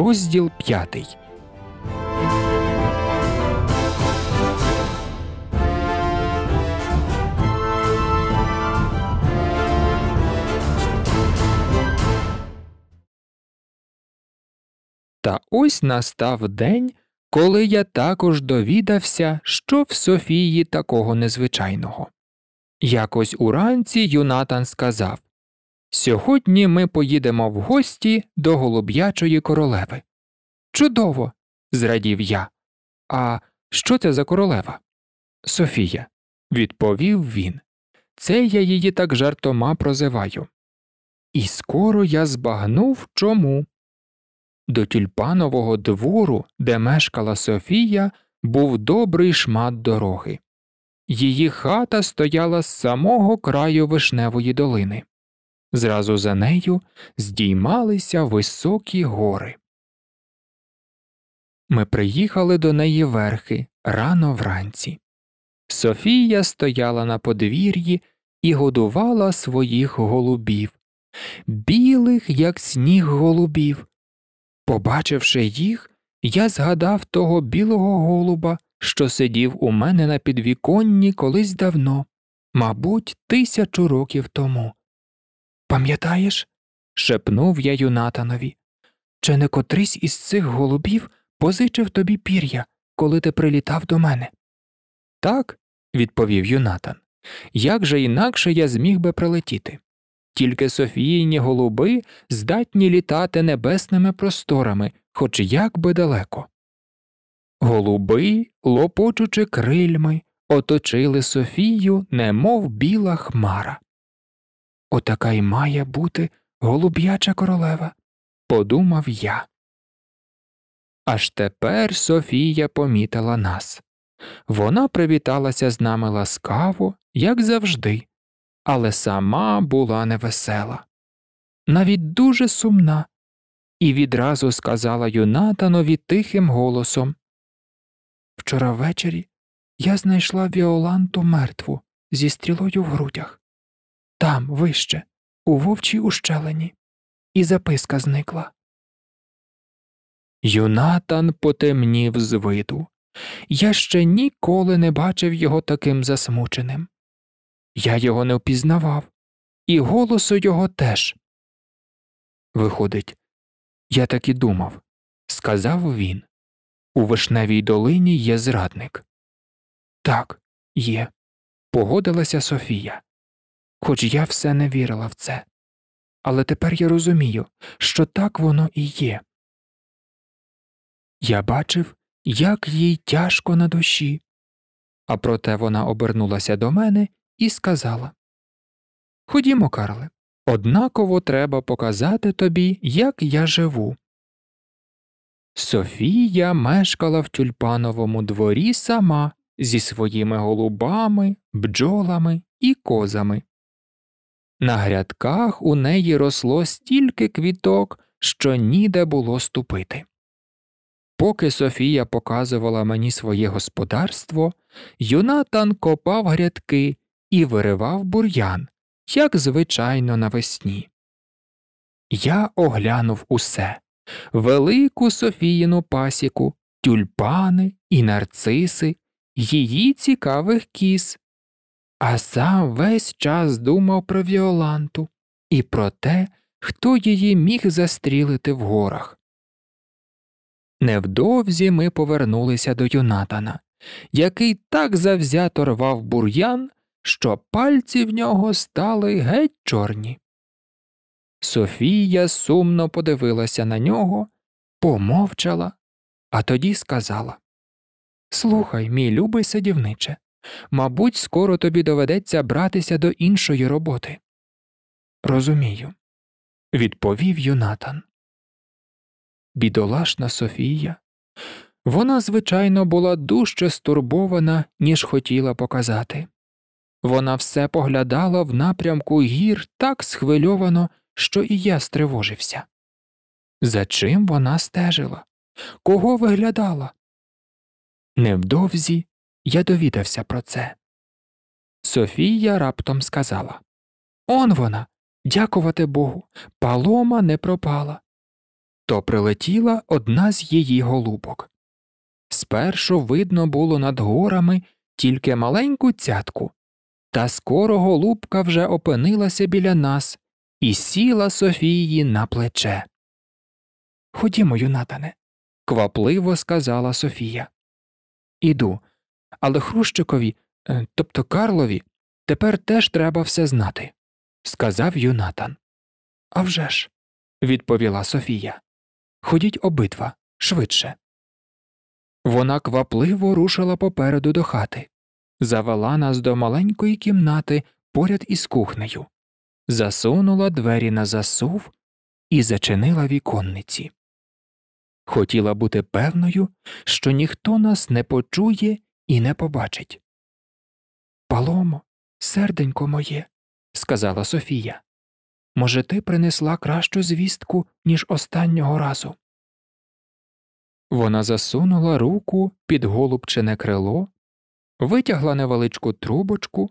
Розділ п'ятий. Та ось настав день, коли я також довідався, що в Софії такого незвичайного. Якось уранці Юнатан сказав Сьогодні ми поїдемо в гості до голуб'ячої королеви. Чудово! зрадів я. А що це за королева? Софія, відповів він. Це я її так жартома прозиваю. І скоро я збагнув чому. До тюльпанового двору, де мешкала Софія, був добрий шмат дороги. Її хата стояла з самого краю вишневої долини. Зразу за нею здіймалися високі гори. Ми приїхали до неї верхи рано вранці. Софія стояла на подвір'ї і годувала своїх голубів, білих, як сніг голубів. Побачивши їх, я згадав того білого голуба, що сидів у мене на підвіконні колись давно, мабуть, тисячу років тому. Пам'ятаєш? шепнув я юнатанові. Чи не котрись із цих голубів позичив тобі пір'я, коли ти прилітав до мене? Так, відповів юнатан. Як же інакше я зміг би прилетіти? Тільки Софійні голуби здатні літати небесними просторами, хоч як би далеко. Голуби, лопочучи крильми, оточили Софію, немов біла хмара. Отака й має бути голуб'яча королева, подумав я. Аж тепер Софія помітила нас. Вона привіталася з нами ласкаво, як завжди, але сама була невесела, навіть дуже сумна, і відразу сказала Юнатанові тихим голосом Вчора ввечері я знайшла Віоланту мертву зі стрілою в грудях. Там, вище, у вовчій ущелині, і записка зникла. Юнатан потемнів з виду. Я ще ніколи не бачив його таким засмученим. Я його не впізнавав, і голосу його теж. Виходить, я так і думав, сказав він. У вишневій долині є зрадник. Так, є, погодилася Софія хоч я все не вірила в це. Але тепер я розумію, що так воно і є. Я бачив, як їй тяжко на душі. А проте вона обернулася до мене і сказала Ходімо, Карле, однаково треба показати тобі, як я живу. Софія мешкала в тюльпановому дворі сама зі своїми голубами, бджолами і козами. На грядках у неї росло стільки квіток, що ніде було ступити. Поки Софія показувала мені своє господарство, юнатан копав грядки і виривав бур'ян, як звичайно навесні. Я оглянув усе велику Софіїну пасіку, тюльпани і нарциси, її цікавих кіз, а сам весь час думав про Віоланту і про те, хто її міг застрілити в горах. Невдовзі ми повернулися до Юнатана, який так завзято рвав бур'ян, що пальці в нього стали геть чорні. Софія сумно подивилася на нього, помовчала, а тоді сказала Слухай, мій любий садівниче, Мабуть, скоро тобі доведеться братися до іншої роботи. Розумію, відповів Юнатан. Бідолашна Софія. Вона, звичайно, була дужче стурбована, ніж хотіла показати. Вона все поглядала в напрямку гір так схвильовано, що і я стривожився. За чим вона стежила? Кого виглядала? Невдовзі я довідався про це. Софія раптом сказала Он вона, дякувати Богу, палома не пропала. То прилетіла одна з її голубок. Спершу видно було над горами тільки маленьку цятку, та скоро голубка вже опинилася біля нас і сіла Софії на плече. Ходімо, юнатане, квапливо сказала Софія. Іду, але Хрущикові, е, тобто Карлові, тепер теж треба все знати, сказав Юнатан. «А вже ж», – відповіла Софія. Ходіть обидва швидше. Вона квапливо рушила попереду до хати, завела нас до маленької кімнати поряд із кухнею, засунула двері на засув і зачинила віконниці. Хотіла бути певною, що ніхто нас не почує і не побачить. Паломо, серденько моє, сказала Софія, може, ти принесла кращу звістку, ніж останнього разу. Вона засунула руку під голубчине крило, витягла невеличку трубочку,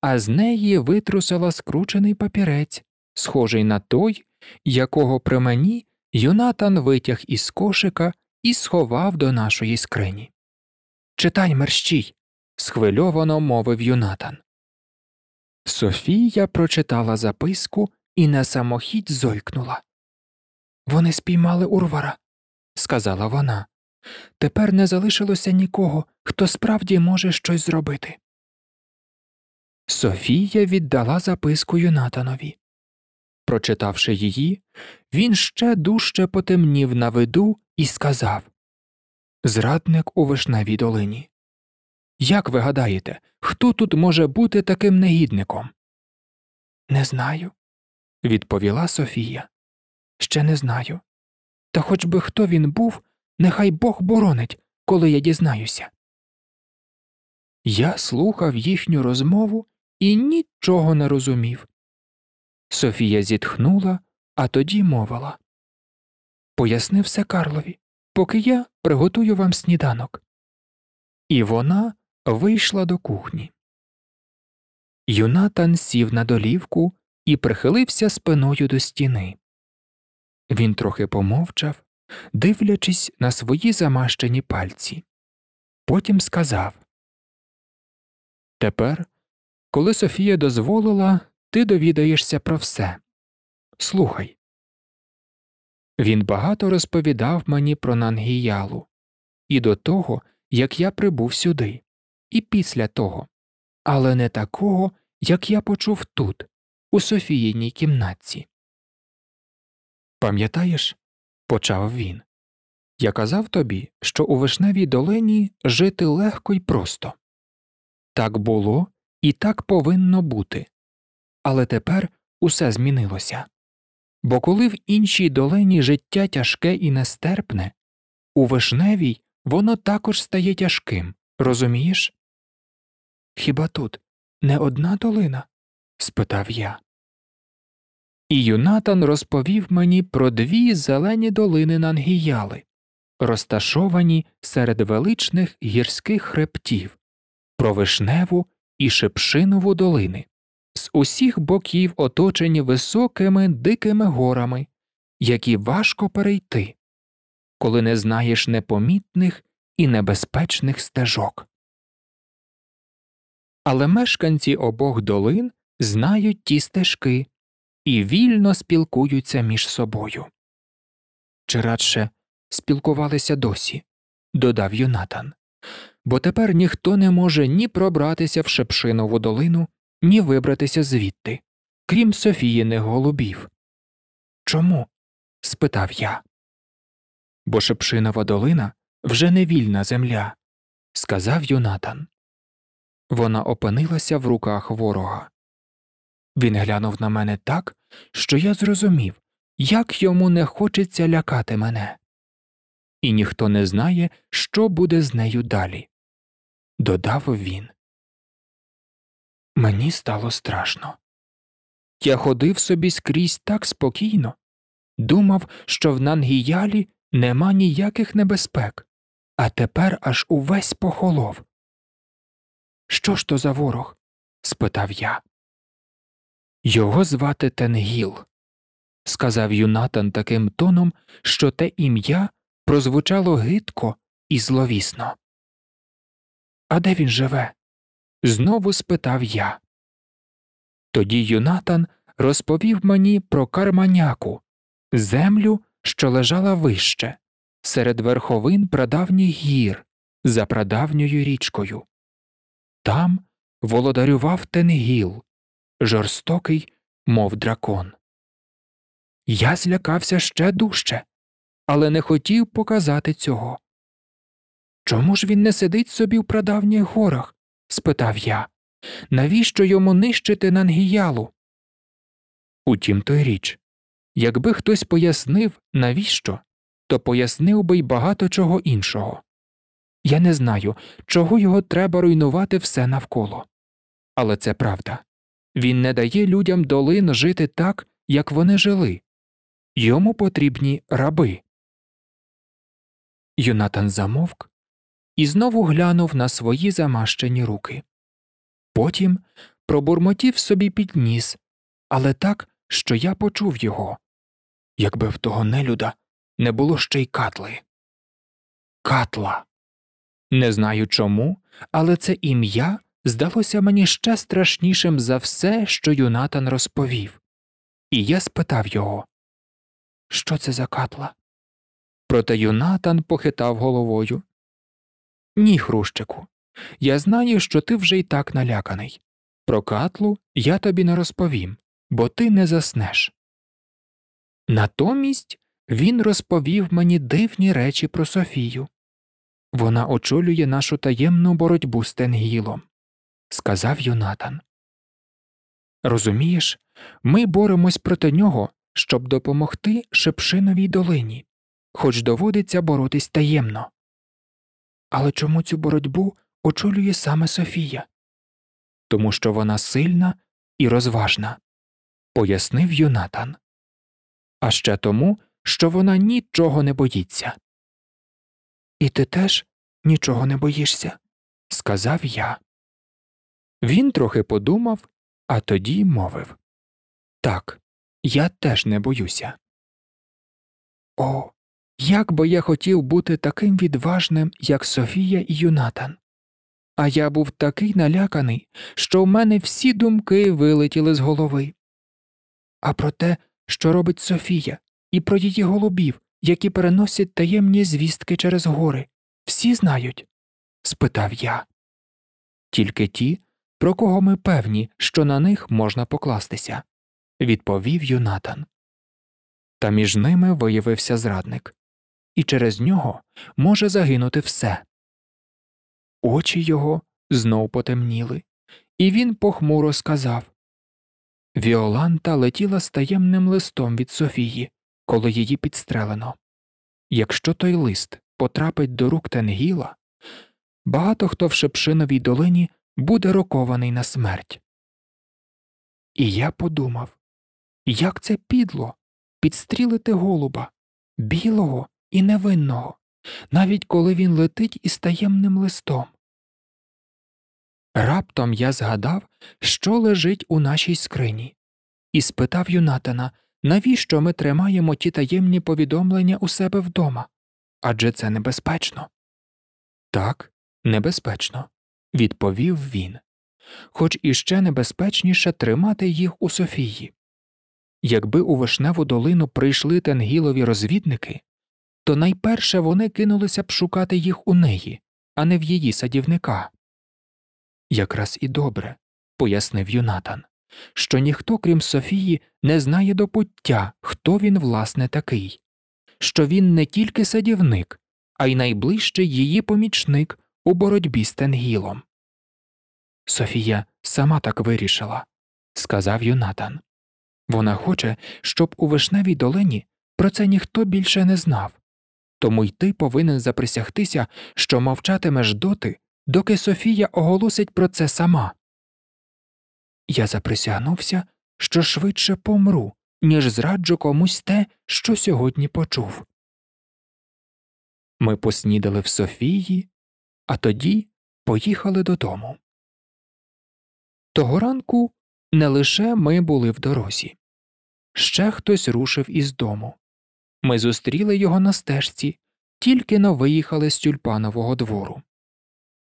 а з неї витрусила скручений папірець, схожий на той, якого при мені юнатан витяг із кошика і сховав до нашої скрині. Читай мерщій, схвильовано мовив юнатан. Софія прочитала записку і на самохідь зойкнула. Вони спіймали урвара, сказала вона. Тепер не залишилося нікого, хто справді може щось зробити. Софія віддала записку юнатанові. Прочитавши її, він ще дужче потемнів на виду і сказав зрадник у вишневій долині. Як ви гадаєте, хто тут може бути таким негідником? Не знаю, відповіла Софія. Ще не знаю. Та хоч би хто він був, нехай Бог боронить, коли я дізнаюся. Я слухав їхню розмову і нічого не розумів. Софія зітхнула, а тоді мовила Поясни все Карлові поки я приготую вам сніданок. І вона вийшла до кухні. Юнатан сів на долівку і прихилився спиною до стіни. Він трохи помовчав, дивлячись на свої замащені пальці. Потім сказав Тепер, коли Софія дозволила, ти довідаєшся про все. Слухай, він багато розповідав мені про Нангіялу, і до того, як я прибув сюди, і після того, але не такого, як я почув тут, у Софіїній кімнатці. Пам'ятаєш, почав він, я казав тобі, що у вишневій долині жити легко і просто. Так було і так повинно бути, але тепер усе змінилося бо коли в іншій долині життя тяжке і нестерпне, у вишневій воно також стає тяжким, розумієш? Хіба тут не одна долина? спитав я. І Юнатан розповів мені про дві зелені долини Нангіяли, розташовані серед величних гірських хребтів, про вишневу і шепшинову долини з усіх боків оточені високими дикими горами, які важко перейти, коли не знаєш непомітних і небезпечних стежок. Але мешканці обох долин знають ті стежки і вільно спілкуються між собою. Чи радше спілкувалися досі, додав Юнатан, бо тепер ніхто не може ні пробратися в Шепшинову долину ні вибратися звідти, крім Софіїних голубів. Чому? спитав я. Бо Шепшинова долина вже не вільна земля, сказав Юнатан. Вона опинилася в руках ворога. Він глянув на мене так, що я зрозумів, як йому не хочеться лякати мене. І ніхто не знає, що буде з нею далі. Додав він. Мені стало страшно. Я ходив собі скрізь так спокійно, думав, що в Нангіялі нема ніяких небезпек, а тепер аж увесь похолов. Що ж то за ворог? спитав я. Його звати Тенгіл, сказав юнатан таким тоном, що те ім'я прозвучало гидко і зловісно. А де він живе? знову спитав я. Тоді Юнатан розповів мені про карманяку, землю, що лежала вище, серед верховин прадавніх гір за прадавньою річкою. Там володарював Тенгіл, жорстокий, мов дракон. Я злякався ще дужче, але не хотів показати цього. Чому ж він не сидить собі в прадавніх горах, спитав я. Навіщо йому нищити нангіялу? Утім той річ. Якби хтось пояснив, навіщо, то пояснив би й багато чого іншого. Я не знаю, чого його треба руйнувати все навколо. Але це правда він не дає людям долин жити так, як вони жили. Йому потрібні раби. Юнатан замовк і знову глянув на свої замащені руки. Потім пробурмотів собі під ніс, але так, що я почув його. Якби в того нелюда не було ще й катли. Катла. Не знаю чому, але це ім'я здалося мені ще страшнішим за все, що Юнатан розповів. І я спитав його, що це за катла? Проте Юнатан похитав головою, ні, Хрущику. Я знаю, що ти вже й так наляканий. Про катлу я тобі не розповім, бо ти не заснеш. Натомість він розповів мені дивні речі про Софію. Вона очолює нашу таємну боротьбу з Тенгілом, сказав Юнатан. Розумієш, ми боремось проти нього, щоб допомогти Шепшиновій долині, хоч доводиться боротись таємно. Але чому цю боротьбу очолює саме Софія? Тому що вона сильна і розважна, пояснив Юнатан. А ще тому, що вона нічого не боїться. І ти теж нічого не боїшся, сказав я. Він трохи подумав, а тоді мовив Так, я теж не боюся. О, як би я хотів бути таким відважним, як Софія і Юнатан. А я був такий наляканий, що в мене всі думки вилетіли з голови. А про те, що робить Софія, і про її голубів, які переносять таємні звістки через гори, всі знають? спитав я. Тільки ті, про кого ми певні, що на них можна покластися, відповів Юнатан. Та між ними виявився зрадник і через нього може загинути все. Очі його знов потемніли, і він похмуро сказав Віоланта летіла з таємним листом від Софії, коли її підстрелено. Якщо той лист потрапить до рук Тенгіла, багато хто в Шепшиновій долині буде рокований на смерть. І я подумав, як це підло підстрілити голуба, білого, і невинного, навіть коли він летить із таємним листом. Раптом я згадав, що лежить у нашій скрині, і спитав Юнатана, навіщо ми тримаємо ті таємні повідомлення у себе вдома адже це небезпечно. Так, небезпечно, відповів він, хоч іще небезпечніше тримати їх у Софії. Якби у вишневу долину прийшли тенгілові розвідники, то найперше вони кинулися б шукати їх у неї, а не в її садівника. Якраз і добре, пояснив Юнатан, що ніхто, крім Софії, не знає до пуття, хто він власне такий, що він не тільки садівник, а й найближчий її помічник у боротьбі з Тенгілом. Софія сама так вирішила, сказав Юнатан. Вона хоче, щоб у вишневій долині про це ніхто більше не знав. Тому й ти повинен заприсягтися, що мовчатимеш доти, доки Софія оголосить про це сама. Я заприсягнувся, що швидше помру, ніж зраджу комусь те, що сьогодні почув. Ми поснідали в Софії, а тоді поїхали додому. Того ранку не лише ми були в дорозі, ще хтось рушив із дому. Ми зустріли його на стежці, тільки но виїхали з тюльпанового двору.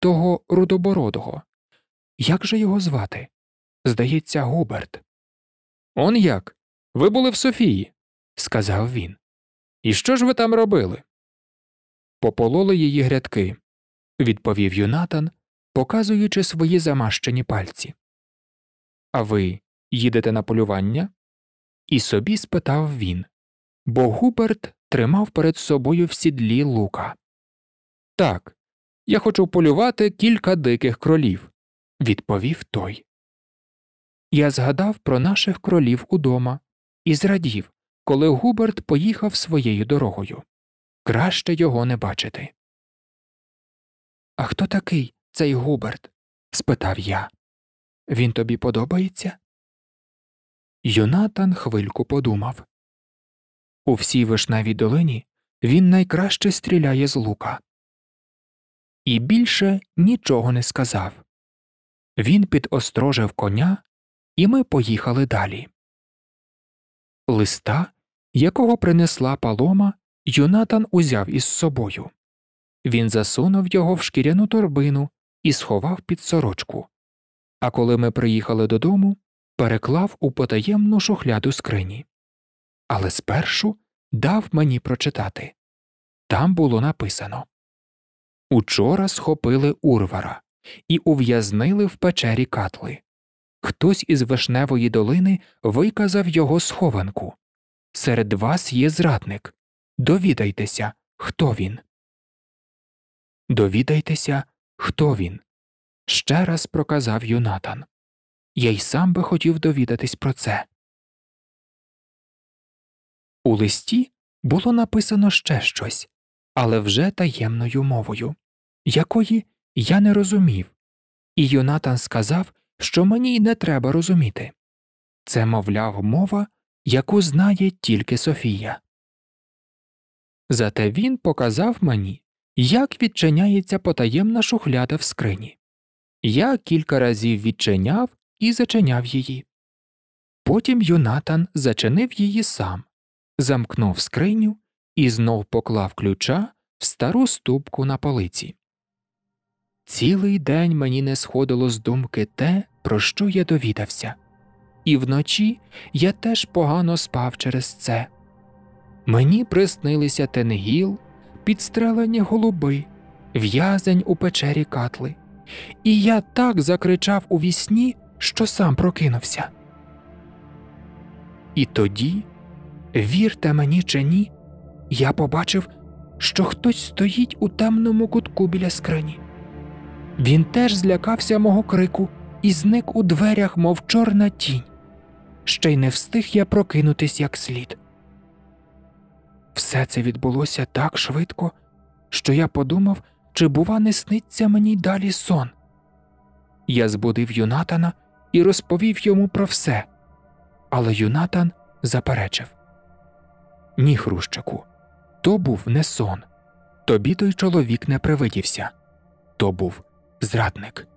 Того рудобородого. Як же його звати? Здається, Губерт. Он як? Ви були в Софії, сказав він. І що ж ви там робили? Попололи її грядки, відповів Юнатан, показуючи свої замащені пальці. А ви їдете на полювання? І собі спитав він бо Губерт тримав перед собою в сідлі лука. Так, я хочу полювати кілька диких кролів, відповів той. Я згадав про наших кролів удома і зрадів, коли Губерт поїхав своєю дорогою. Краще його не бачити. А хто такий цей Губерт? спитав я. Він тобі подобається? Юнатан хвильку подумав. У всій вишневій долині він найкраще стріляє з лука. І більше нічого не сказав. Він підострожив коня, і ми поїхали далі. Листа, якого принесла палома, юнатан узяв із собою. Він засунув його в шкіряну торбину і сховав під сорочку. А коли ми приїхали додому, переклав у потаємну шухляду скрині але спершу дав мені прочитати. Там було написано Учора схопили урвара і ув'язнили в печері катли. Хтось із Вишневої долини виказав його схованку. Серед вас є зрадник. Довідайтеся, хто він. Довідайтеся, хто він. Ще раз проказав Юнатан. Я й сам би хотів довідатись про це. У листі було написано ще щось, але вже таємною мовою, якої я не розумів, і юнатан сказав, що мені й не треба розуміти це, мовляв, мова, яку знає тільки Софія. Зате він показав мені, як відчиняється потаємна шухляда в скрині. Я кілька разів відчиняв і зачиняв її. Потім Юнатан зачинив її сам, замкнув скриню і знов поклав ключа в стару ступку на полиці. Цілий день мені не сходило з думки те, про що я довідався, і вночі я теж погано спав через це. Мені приснилися тенгіл, підстрелені голуби, в'язень у печері катли, і я так закричав у вісні, що сам прокинувся. І тоді Вірте мені чи ні, я побачив, що хтось стоїть у темному кутку біля скрині. Він теж злякався мого крику і зник у дверях, мов чорна тінь. Ще й не встиг я прокинутись як слід. Все це відбулося так швидко, що я подумав, чи, бува, не сниться мені далі сон. Я збудив Юнатана і розповів йому про все, але Юнатан заперечив. Ні, Хрущику. То був не сон. Тобі той чоловік не привидівся. То був зрадник.